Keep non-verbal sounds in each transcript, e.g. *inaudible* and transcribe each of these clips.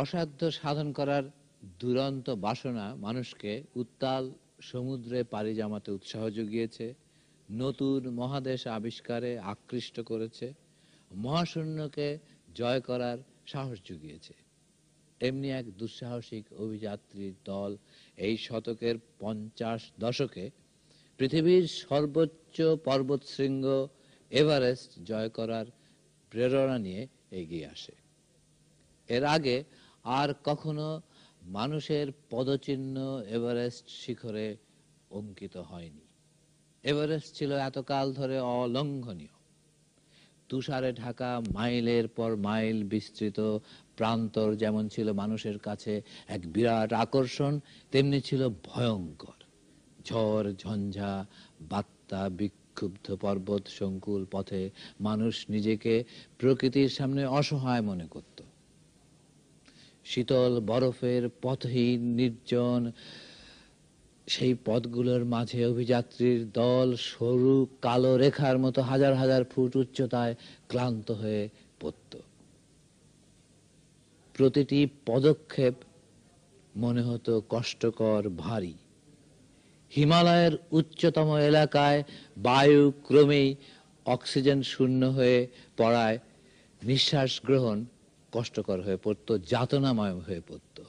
অসাধ্য সাধন করার দুরন্ত বাসনা মানুষকে উত্তাল সমুদ্রে পাড়ি জমাতে উৎসাহ জুগিয়েছে নতুন মহাদেশ আবিষ্কারে আকৃষ্ট করেছে মহাশূন্যকে জয় করার সাহস জুগিয়েছে এমনি এক দুঃসাহসিক অভিযাত্রীর দল এই শতকের পঞ্চাশ দশকে পৃথিবীর সর্বোচ্চ পর্বতশৃঙ্গ এভারেস্ট জয় করার প্রেরণা নিয়ে এগিয়ে আসে এর আগে আর কখনো মানুষের পদচিহ্ন এভারেস্ট শিখরে অঙ্কিত হয়নি এভারেস্ট ছিল এতকাল ধরে অলঙ্ঘনীয় তুষারে ঢাকা মাইলের পর মাইল বিস্তৃত প্রান্তর যেমন ছিল মানুষের কাছে এক বিরাট আকর্ষণ তেমনি ছিল ভয়ঙ্কর ঝড় ঝঞ্ঝা বাত্তা বিক্ষুব্ধ পর্বত সংকুল পথে মানুষ নিজেকে প্রকৃতির সামনে অসহায় মনে করত শীতল বরফের পথহীন নির্জন সেই পথগুলোর মাঝে অভিযাত্রীর দল সরু কালো রেখার মতো হাজার হাজার ফুট উচ্চতায় ক্লান্ত হয়ে পড়ত প্রতিটি পদক্ষেপ মনে হতো কষ্টকর ভারী হিমালয়ের উচ্চতম এলাকায় বায়ু ক্রমেই অক্সিজেন শূন্য হয়ে পড়ায় নিঃশ্বাস গ্রহণ কষ্টকর হয়ে পড়তো যাতনাময় হয়ে পড়তো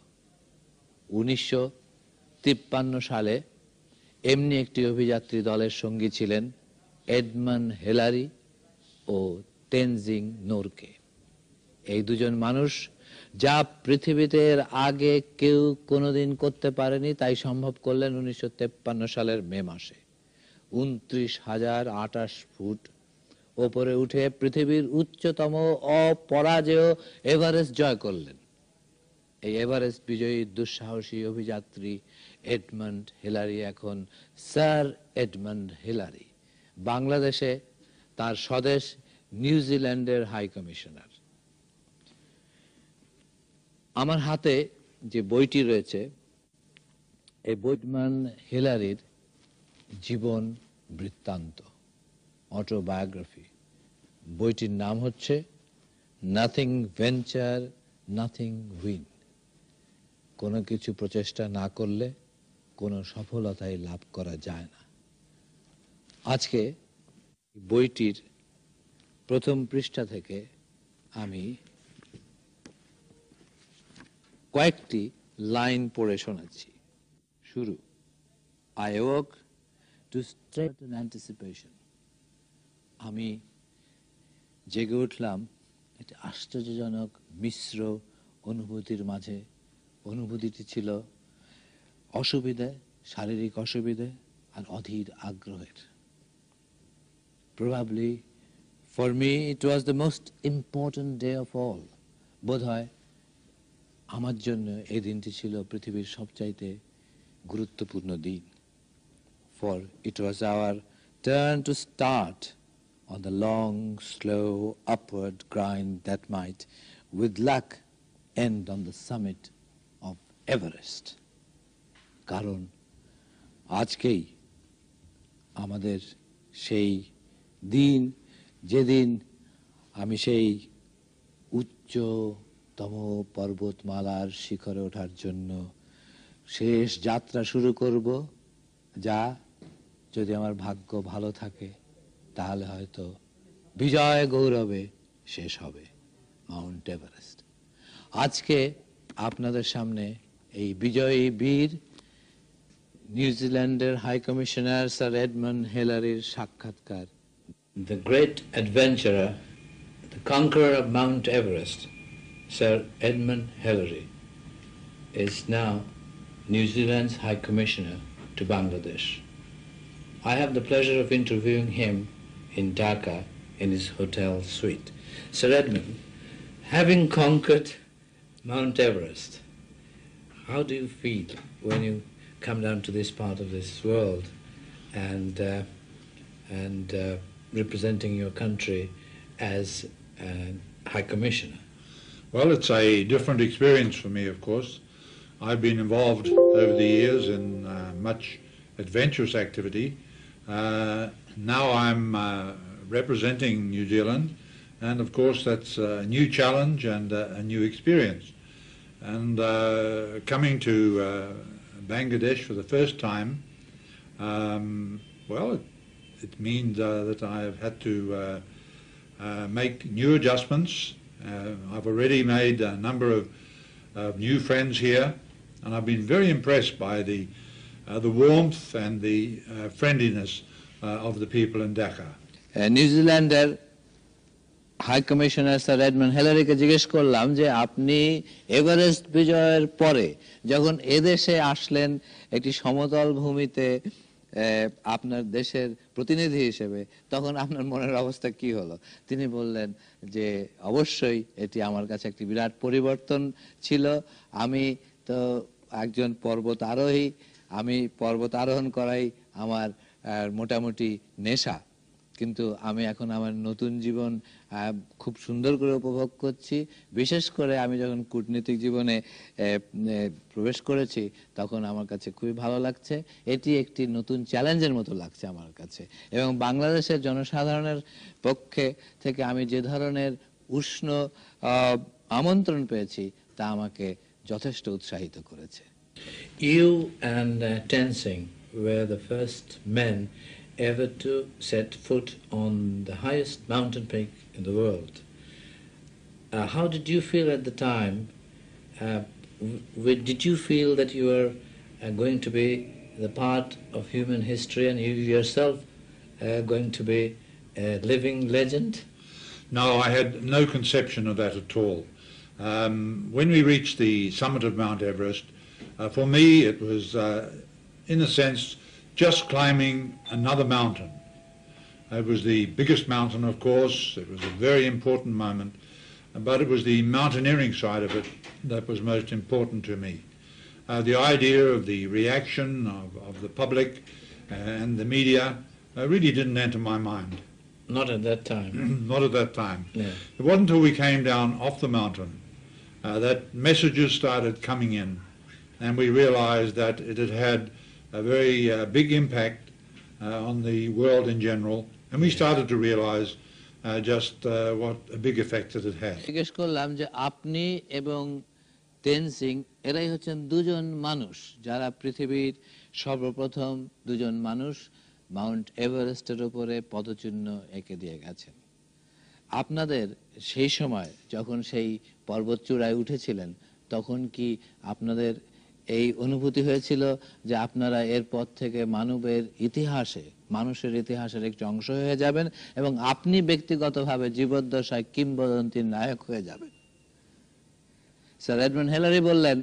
উনিশশো তিপ্পান্ন সালে এমনি একটি অভিযাত্রী দলের সঙ্গী ছিলেন এডমান হেলারি ও তেনজিং নোরকে এই দুজন মানুষ যা পৃথিবীতে আগে কেউ কোনোদিন করতে পারেনি তাই সম্ভব করলেন উনিশশো সালের মে মাসে উনত্রিশ হাজার আটাশ ফুট ওপরে উঠে পৃথিবীর উচ্চতম অপরাজেয় এভারেস্ট জয় করলেন এই এভারেস্ট বিজয়ী দুঃসাহসী অভিযাত্রী এডমন্ড হিলারি এখন স্যার এডমন্ড হিলারি বাংলাদেশে তার স্বদেশ নিউজিল্যান্ডের হাই কমিশনার আমার হাতে যে বইটি রয়েছে এই বৈটম্যান হিলারির জীবন বৃত্তান্ত অটোবায়োগ্রাফি বইটির নাম হচ্ছে নাথিং ভেঞ্চার নাথিং উইন কোনো কিছু প্রচেষ্টা না করলে কোনো সফলতাই লাভ করা যায় না আজকে বইটির প্রথম পৃষ্ঠা থেকে আমি কয়েকটি লাইন পড়ে শোনাচ্ছি শুরু I work to straight anticipation আমি জেগে উঠলাম একটি আশ্চর্যজনক মিশ্র অনুভূতির মাঝে অনুভূতিটি ছিল অসুবিধে শারীরিক অসুবিধে আর অধীর আগ্রহের প্রভাবলি for me it was the most important day of all বোধ হয় আমার জন্য এই দিনটি ছিল পৃথিবীর সবচাইতে গুরুত্বপূর্ণ দিন for it was our turn to start on the long, slow, upward grind that might, with luck, end on the summit of Everest. কারণ আজকেই আমাদের সেই দিন যেদিন আমি সেই উচ্চতম পর্বতমালার শিখরে ওঠার জন্য শেষ যাত্রা শুরু করব যা যদি আমার ভাগ্য ভালো থাকে তাহলে হয়তো বিজয় গৌরবে শেষ হবে মাউন্ট এভারেস্ট আজকে আপনাদের সামনে এই বিজয়ী বীর নিউজিল্যান্ডের হাই কমিশনার স্যার এডমন্ড হেলারির সাক্ষাৎকার the great adventure the conquer of Mount Everest sir Edmund Hillary is now New Zealand's high commissioner to Bangladesh I have the pleasure of interviewing him in Dhaka in his hotel suite. Sir Edmund, having conquered Mount Everest, how do you feel when you come down to this part of this world and, uh, and uh, representing your country as High Commissioner? Well, it's a different experience for me, of course. I've been involved over the years in uh, much adventurous activity. Uh, now I'm uh, representing New Zealand, and of course that's a new challenge and a new experience. And uh, coming to uh, Bangladesh for the first time, um, well, it, it means uh, that I have had to make new adjustments. I've already made a number of, of new friends here, and I've been very impressed by the uh, the warmth and the uh, friendliness Uh, of the people in Dhaka. New জিল্যান্ডের high commissioner sir Edmund হেলারিকে জিজ্ঞেস করলাম যে আপনি Everest বিজয়ের পরে যখন এদেশে আসলেন একটি সমতল ভূমিতে uh, আপনার দেশের প্রতিনিধি হিসেবে তখন আপনার মনের অবস্থা কি হলো তিনি বললেন যে অবশ্যই এটি আমার কাছে একটি বিরাট পরিবর্তন ছিল আমি তো একজন পর্বত আরোহী আমি পর্বত আরোহণ করাই আমার আর মোটামুটি নেশা কিন্তু আমি এখন আমার নতুন জীবন খুব সুন্দর করে উপভোগ করছি বিশেষ করে আমি যখন কূটনৈতিক জীবনে প্রবেশ করেছি তখন আমার কাছে খুবই ভালো লাগছে এটি একটি নতুন চ্যালেঞ্জের মতো লাগছে আমার কাছে এবং বাংলাদেশের জনসাধারণের পক্ষে থেকে আমি যে ধরনের উষ্ণ আমন্ত্রণ পেয়েছি তা আমাকে যথেষ্ট উৎসাহিত করেছে you and Tenzing were the first men ever to set foot on the highest mountain peak in the world. Uh, how did you feel at the time? Uh, did you feel that you were uh, going to be the part of human history and you yourself uh, going to be a living legend? No, I had no conception of that at all. Um, when we reached the summit of Mount Everest, uh, for me it was uh, in a sense, just climbing another mountain. It was the biggest mountain, of course. It was a very important moment. But it was the mountaineering side of it that was most important to me. Uh, the idea of the reaction of, of the public uh, and the media uh, really didn't enter my mind. Not at that time. *clears throat* Not at that time. Yeah. It wasn't until we came down off the mountain uh, that messages started coming in, and we realized that it had had a very uh, big impact uh, on the world in general. And we started to realize uh, just uh, what a big effect that it had. জিজ্ঞেস করলাম যে আপনি এবং তেনসিং এরাই হচ্ছেন দুজন মানুষ যারা পৃথিবীর সর্বপ্রথম দুজন মানুষ মাউন্ট এভারেস্টের উপরে পদচিহ্ন এঁকে দিয়ে গেছেন আপনাদের সেই সময় যখন সেই পর্বতচূড়ায় উঠেছিলেন তখন কি আপনাদের এই অনুভূতি হয়েছিল যে আপনারা এর পর থেকে মানবের ইতিহাসে মানুষের ইতিহাসের একটি অংশ হয়ে যাবেন এবং আপনি ব্যক্তিগতভাবে জীবদ্দশায় কিংবদন্তির নায়ক হয়ে যাবেন স্যার এডমন্ড হেলারি বললেন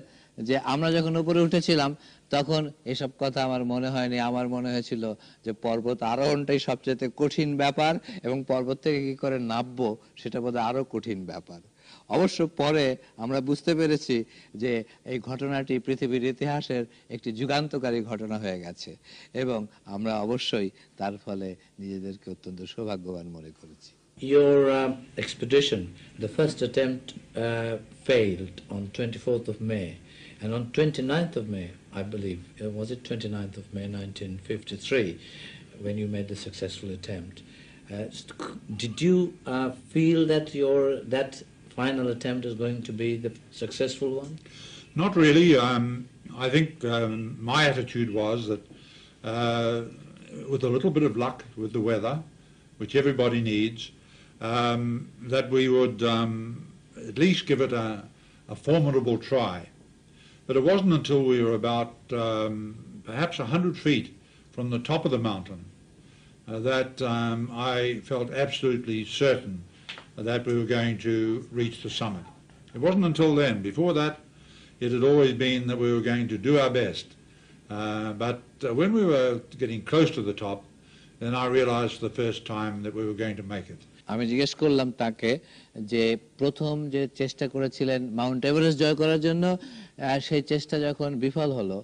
যে আমরা যখন উপরে উঠেছিলাম তখন এসব কথা আমার মনে হয়নি আমার মনে হয়েছিল যে পর্বত আরোহণটাই সবচেয়ে কঠিন ব্যাপার এবং পর্বত থেকে কি করে নামবো সেটা বোধহয় আরো কঠিন ব্যাপার অবশ্য পরে আমরা বুঝতে পেরেছি যে এই ঘটনাটি পৃথিবীর ইতিহাসের একটি যুগান্তকারী ঘটনা হয়ে গেছে এবং আমরা অবশ্যই তার ফলে নিজেদেরকে অত্যন্ত সৌভাগ্যবান মনে করেছি Your uh, expedition, the first attempt uh, failed on 24th of May, and on 29th of May, I believe, uh, was it 29th of May 1953, when you made the successful attempt? uh, did you uh, feel that your that final attempt is going to be the successful one? Not really. Um, I think um, my attitude was that uh, with a little bit of luck with the weather, which everybody needs, um, that we would um, at least give it a, a, formidable try. But it wasn't until we were about um, perhaps 100 feet from the top of the mountain uh, that um, I felt absolutely certain that we were going to reach the summit. It wasn't until then. Before that, it had always been that we were going to do our best. Uh, but uh, when we were getting close to the top, then I realized for the first time that we were going to make it. আমি জিজ্ঞেস করলাম তাকে যে প্রথম যে চেষ্টা করেছিলেন Mount Everest জয় করার জন্য সেই চেষ্টা যখন বিফল হলো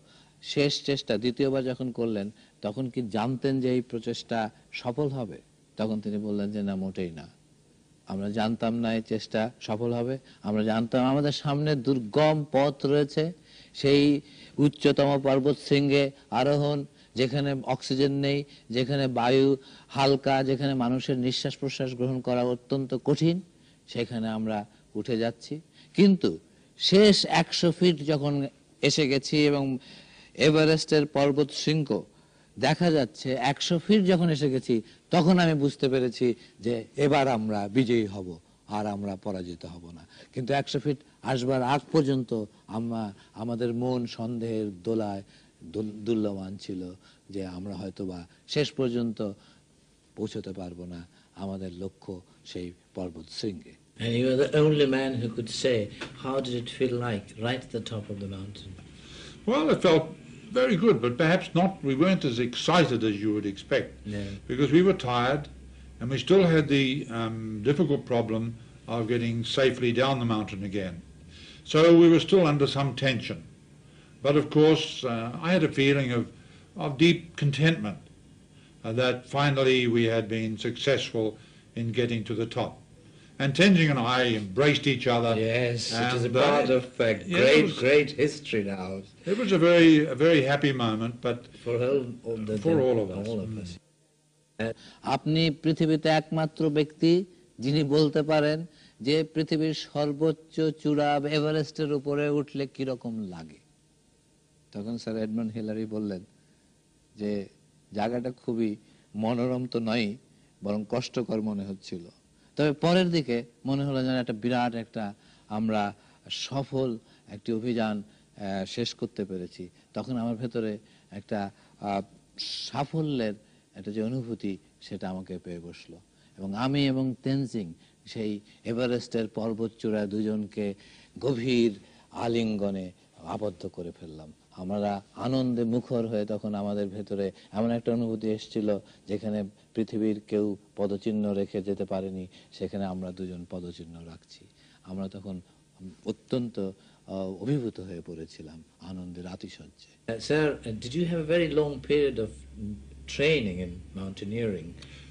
শেষ চেষ্টা দ্বিতীয়বার যখন করলেন তখন কি জানতেন যে এই প্রচেষ্টা সফল হবে তখন তিনি বললেন যে না মোটেই না আমরা জানতাম না এই চেষ্টা সফল হবে আমরা জানতাম আমাদের সামনে দুর্গম পথ রয়েছে সেই উচ্চতম পর্বত শৃঙ্গে আরোহণ যেখানে অক্সিজেন নেই যেখানে বায়ু হালকা যেখানে মানুষের নিঃশ্বাস প্রশ্বাস গ্রহণ করা অত্যন্ত কঠিন সেখানে আমরা উঠে যাচ্ছি কিন্তু শেষ একশো ফিট যখন এসে গেছি এবং এভারেস্টের পর্বত শৃঙ্গ দেখা যাচ্ছে একশো ফিট যখন এসে গেছি তখন আমি বুঝতে পেরেছি যে এবার আমরা বিজয়ী হব আর আমরা পরাজিত হব না কিন্তু একশো ফিট আসবার আগ পর্যন্ত আমরা আমাদের মন সন্দেহের দোলায় দুল্যমান ছিল যে আমরা হয়তো বা শেষ পর্যন্ত পৌঁছতে পারবো না আমাদের লক্ষ্য সেই পর্বত শৃঙ্গে And you were the only man who could say, how did it feel like right at the top of the mountain? Well, it felt very good, but perhaps not, we weren't as excited as you would expect. Because we were tired and we still had the um, difficult problem of getting safely down the mountain again. So we were still under some tension. But of course, uh, I had a feeling of, of deep contentment uh, that finally we had been successful in getting to the top. and Tenzing and I embraced each other. Yes, it is a part uh, of a great, was, great history now. It was a very, a very happy moment, but for all, all, the, for the, all of us. All of us. আপনি পৃথিবীতে একমাত্র ব্যক্তি যিনি বলতে পারেন যে পৃথিবীর সর্বোচ্চ চূড়া এভারেস্টের উপরে উঠলে কিরকম লাগে তখন স্যার এডমন্ড হিলারি বললেন যে জায়গাটা খুবই মনোরম তো নয় বরং কষ্টকর মনে হচ্ছিল তবে পরের দিকে মনে হলো যেন একটা বিরাট একটা আমরা সফল একটি অভিযান শেষ করতে পেরেছি তখন আমার ভেতরে একটা সাফল্যের একটা যে অনুভূতি সেটা আমাকে পেয়ে বসলো এবং আমি এবং তেনজিং সেই এভারেস্টের পর্বত চূড়ায় দুজনকে গভীর আলিঙ্গনে আবদ্ধ করে ফেললাম আমরা আনন্দে মুখর হয়ে তখন আমাদের ভেতরে এমন একটা অনুভূতি এসেছিল যেখানে পৃথিবীর কেউ পদচিহ্ন রেখে যেতে পারেনি সেখানে আমরা দুজন পদচিহ্ন রাখছি আমরা তখন অত্যন্ত অভিভূত হয়ে পড়েছিলাম আনন্দের আতিশয্যে sir did you have a very long period of training in mountaineering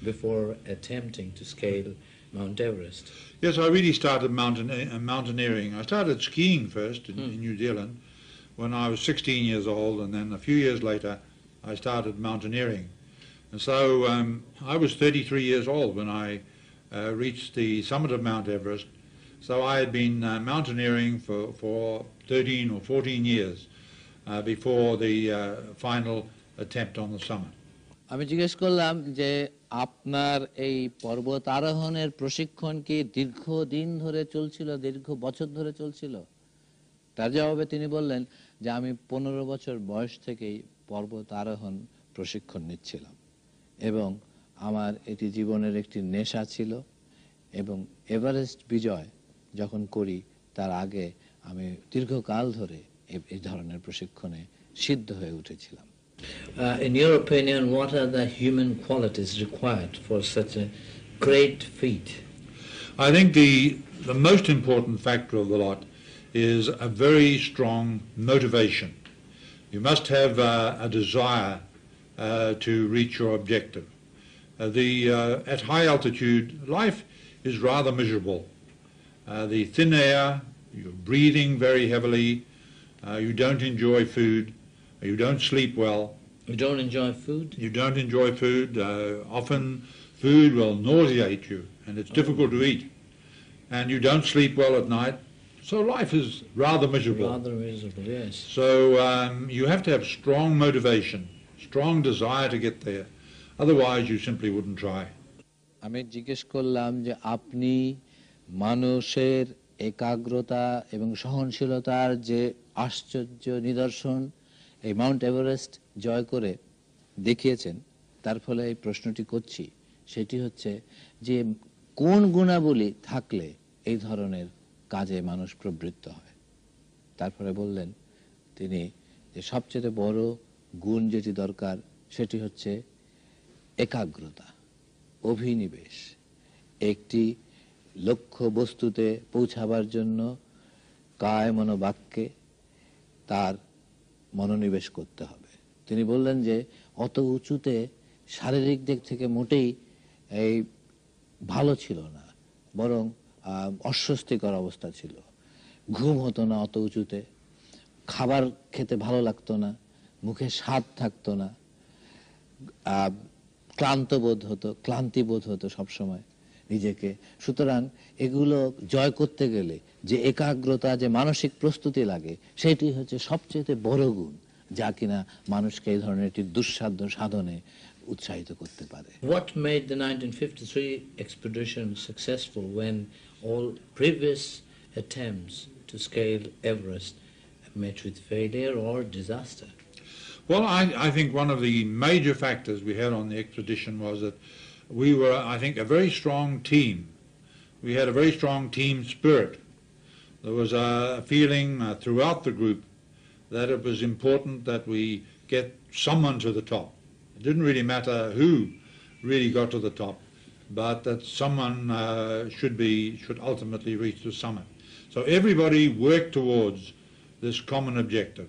before attempting to scale Mount Everest. Yes, I really started mountain, uh, mountaineering. I started skiing first in, mm. in New Zealand, when I was 16 years old, and then a few years later, I started mountaineering. And so um, I was 33 years old when I uh, reached the summit of Mount Everest. So I had been uh, mountaineering for, for 13 or 14 years uh, before the uh, final attempt on the summit. আমি জিজ্ঞেস করলাম যে আপনার এই পর্বত আরোহণের প্রশিক্ষণ কি দীর্ঘ দিন ধরে চলছিল দীর্ঘ বছর ধরে চলছিল তার জবাবে তিনি বললেন যে আমি পনেরো বছর বয়স থেকেই পর্বত আরোহণ প্রশিক্ষণ নিচ্ছিলাম এবং আমার এটি জীবনের একটি নেশা ছিল এবং এভারেস্ট বিজয় যখন করি তার আগে আমি দীর্ঘকাল ধরে এই ধরনের প্রশিক্ষণে সিদ্ধ হয়ে উঠেছিলাম Uh, in your opinion, what are the human qualities required for such a great feat? I think the, the most important factor of the lot is a very strong motivation. You must have uh, a desire uh, to reach your objective. Uh, the, uh, at high altitude, life is rather miserable. Uh, the thin air, you're breathing very heavily, uh, you don't enjoy food, you don't sleep well. You don't enjoy food? You don't enjoy food. often food will nauseate you and it's difficult to eat. And you don't sleep well at night, so life is rather miserable. Rather miserable, yes. So um, you have to have strong motivation, strong desire to get there. Otherwise, you simply wouldn't try. আমি জিজ্ঞেস করলাম যে আপনি মানুষের একাগ্রতা এবং সহনশীলতার যে আশ্চর্য নিদর্শন এই মাউন্ট এভারেস্ট জয় করে দেখিয়েছেন তার ফলে এই প্রশ্নটি করছি সেটি হচ্ছে যে কোন গুণাবলী থাকলে এই ধরনের কাজে মানুষ প্রবৃত্ত হয় তারপরে বললেন তিনি যে সবচেয়ে বড় গুণ যেটি দরকার সেটি হচ্ছে একাগ্রতা অভিনিবেশ একটি লক্ষ্য বস্তুতে পৌঁছাবার জন্য কায় মনোবাক্যে তার মনোনিবেশ করতে হবে তিনি বললেন যে অত উঁচুতে শারীরিক দিক থেকে মোটেই এই ভালো ছিল না বরং অস্বস্তিকর অবস্থা ছিল ঘুম হতো না অত উঁচুতে খাবার খেতে ভালো লাগতো না মুখে স্বাদ থাকতো না ক্লান্ত বোধ হতো ক্লান্তি বোধ হতো সবসময় নিজেকে সুতরাং এগুলো জয় করতে গেলে যে একাগ্রতা যে মানসিক প্রস্তুতি লাগে সেটি হচ্ছে সবচেয়ে বড় গুণ যা কিনা মানুষকে এই ধরনের একটি দুঃসাধ্য সাধনে উৎসাহিত করতে পারে What made the 1953 expedition successful when all previous attempts to scale Everest met with failure or disaster? Well, I, I, think one of the major factors we had on the expedition was that we were, I think, a very strong team. We had a very strong team spirit. There was a feeling uh, throughout the group that it was important that we get someone to the top. It didn't really matter who really got to the top but that someone uh, should be should ultimately reach the summit. So everybody worked towards this common objective,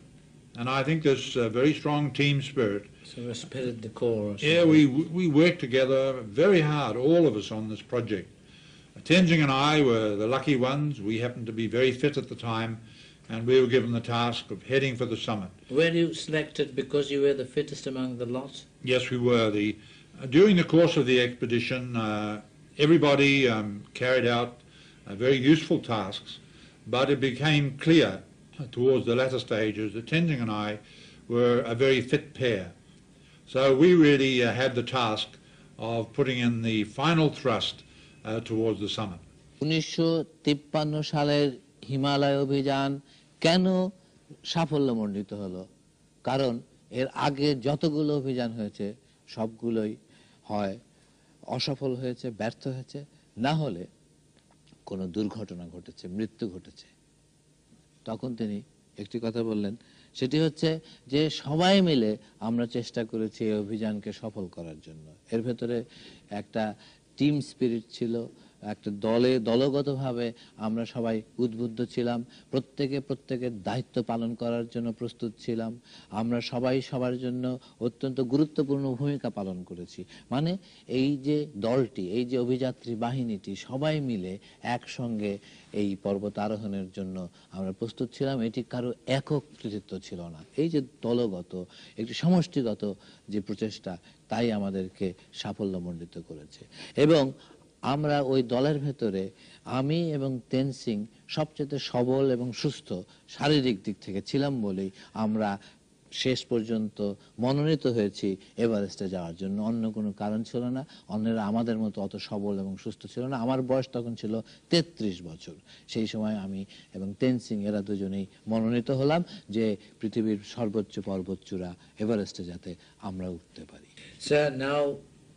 and I think there's a very strong team spirit. So a spirit de Yeah, we we worked together very hard, all of us on this project. Tenzing and I were the lucky ones. We happened to be very fit at the time, and we were given the task of heading for the summit. Were you selected because you were the fittest among the lot? Yes, we were. The during the course of the expedition, uh, everybody um, carried out uh, very useful tasks, but it became clear uh, towards the latter stages that Tenzing and I were a very fit pair. So we really uh, had the task of putting in the final thrust uh, towards the summit. সাফল্যমণ্ডিত হলো কারণ এর আগে যতগুলো অভিযান হয়েছে সবগুলোই হয় অসফল হয়েছে ব্যর্থ হয়েছে না হলে কোনো দুর্ঘটনা ঘটেছে মৃত্যু ঘটেছে তখন তিনি একটি কথা বললেন সেটি হচ্ছে যে সবাই মিলে আমরা চেষ্টা করেছি এই অভিযানকে সফল করার জন্য এর ভেতরে একটা টিম স্পিরিট ছিল একটা দলে দলগতভাবে আমরা সবাই উদ্বুদ্ধ ছিলাম প্রত্যেকে প্রত্যেকের দায়িত্ব পালন করার জন্য প্রস্তুত ছিলাম আমরা সবাই সবার জন্য অত্যন্ত গুরুত্বপূর্ণ ভূমিকা পালন করেছি মানে এই যে দলটি এই যে অভিযাত্রী বাহিনীটি সবাই মিলে একসঙ্গে এই পর্বত আরোহণের জন্য আমরা প্রস্তুত ছিলাম এটি কারো একক কৃতিত্ব ছিল না এই যে দলগত একটি সমষ্টিগত যে প্রচেষ্টা তাই আমাদেরকে সাফল্যমণ্ডিত করেছে এবং আমরা ওই দলের ভেতরে আমি এবং তেনসিং সবচেয়ে সবল এবং সুস্থ শারীরিক দিক থেকে ছিলাম বলেই আমরা শেষ পর্যন্ত মনোনীত হয়েছি এভারেস্টে যাওয়ার জন্য অন্য কোনো কারণ ছিল না অন্যরা আমাদের মতো অত সবল এবং সুস্থ ছিল না আমার বয়স তখন ছিল ৩৩ বছর সেই সময় আমি এবং তেনসিং এরা দুজনেই মনোনীত হলাম যে পৃথিবীর সর্বোচ্চ পর্বত চূড়া এভারেস্টে যাতে আমরা উঠতে পারি sir now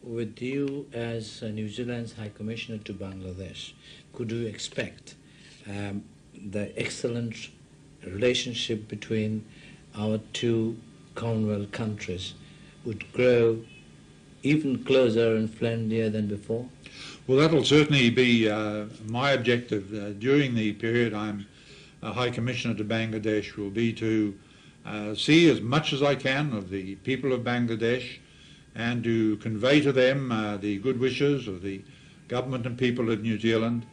with you as New Zealand's High Commissioner to Bangladesh, could you expect um, the excellent relationship between our two Commonwealth countries would grow even closer and friendlier than before? Well, that'll certainly be uh, my objective. Uh, during the period I'm High Commissioner to Bangladesh will be to uh, see as much as I can of the people of Bangladesh, and to convey to them uh, the good wishes of the government and people of New Zealand.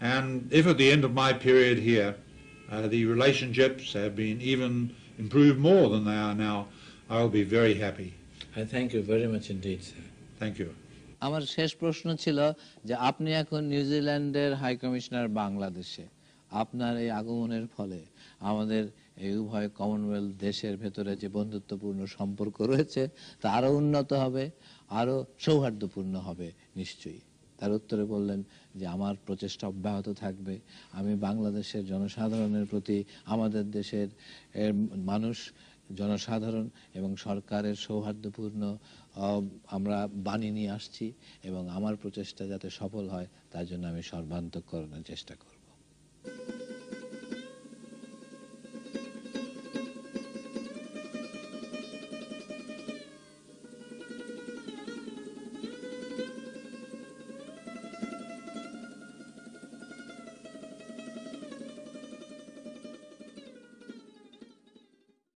And if at the end of my period here uh, the relationships have been even improved more than they are now, I'll be very happy. I thank you very much indeed, sir. Thank you. আমার শেষ প্রশ্ন ছিল যে আপনি এখন নিউজিল্যান্ডের high commissioner বাংলাদেশে আপনার এই আগমনের ফলে আমাদের এই উভয় কমনওয়েলথ দেশের ভেতরে যে বন্ধুত্বপূর্ণ সম্পর্ক রয়েছে তা আরও উন্নত হবে আরও সৌহার্দ্যপূর্ণ হবে নিশ্চয়ই তার উত্তরে বললেন যে আমার প্রচেষ্টা অব্যাহত থাকবে আমি বাংলাদেশের জনসাধারণের প্রতি আমাদের দেশের মানুষ জনসাধারণ এবং সরকারের সৌহার্দ্যপূর্ণ আমরা বাণী নিয়ে আসছি এবং আমার প্রচেষ্টা যাতে সফল হয় তার জন্য আমি সর্বান্তকরণের চেষ্টা করব